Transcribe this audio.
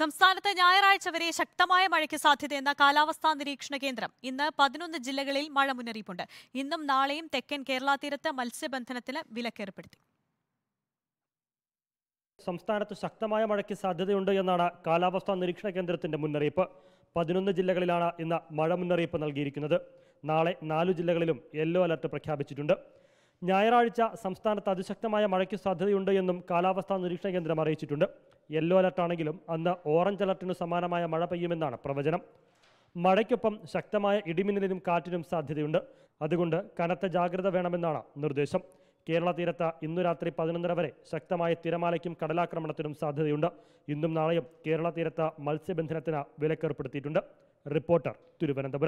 സംസ്ഥാനത്ത് ഞായറാഴ്ച വരെ ശക്തമായ മഴയ്ക്ക് സാധ്യതയെന്ന കാലാവസ്ഥാ നിരീക്ഷണ കേന്ദ്രം ഇന്ന് പതിനൊന്ന് ജില്ലകളിൽ മഴ മുന്നറിയിപ്പുണ്ട് ഇന്നും നാളെയും തെക്കൻ കേരള തീരത്ത് മത്സ്യബന്ധനത്തിന് വിലക്കേർപ്പെടുത്തി സംസ്ഥാനത്ത് ശക്തമായ മഴയ്ക്ക് സാധ്യതയുണ്ട് എന്നാണ് കാലാവസ്ഥാ നിരീക്ഷണ കേന്ദ്രത്തിന്റെ മുന്നറിയിപ്പ് പതിനൊന്ന് ജില്ലകളിലാണ് ഇന്ന് മഴ മുന്നറിയിപ്പ് നൽകിയിരിക്കുന്നത് നാളെ നാലു ജില്ലകളിലും യെല്ലോ അലർട്ട് പ്രഖ്യാപിച്ചിട്ടുണ്ട് ഞായറാഴ്ച സംസ്ഥാനത്ത് അതിശക്തമായ മഴയ്ക്ക് സാധ്യതയുണ്ട് എന്നും കാലാവസ്ഥാ നിരീക്ഷണ കേന്ദ്രം അറിയിച്ചിട്ടുണ്ട് യെല്ലോ അലർട്ടാണെങ്കിലും അന്ന് ഓറഞ്ച് അലർട്ടിനു സമാനമായ മഴ പെയ്യുമെന്നാണ് പ്രവചനം മഴയ്ക്കൊപ്പം ശക്തമായ ഇടിമിന്നലിനും കാറ്റിനും സാധ്യതയുണ്ട് അതുകൊണ്ട് കനത്ത ജാഗ്രത വേണമെന്നാണ് നിർദ്ദേശം കേരള തീരത്ത് ഇന്നു രാത്രി പതിനൊന്നര വരെ ശക്തമായ തിരമാലയ്ക്കും കടലാക്രമണത്തിനും സാധ്യതയുണ്ട് ഇന്നും നാളെയും കേരള തീരത്ത് മത്സ്യബന്ധനത്തിന് വിലക്കേർപ്പെടുത്തിയിട്ടുണ്ട് റിപ്പോർട്ടർ തിരുവനന്തപുരം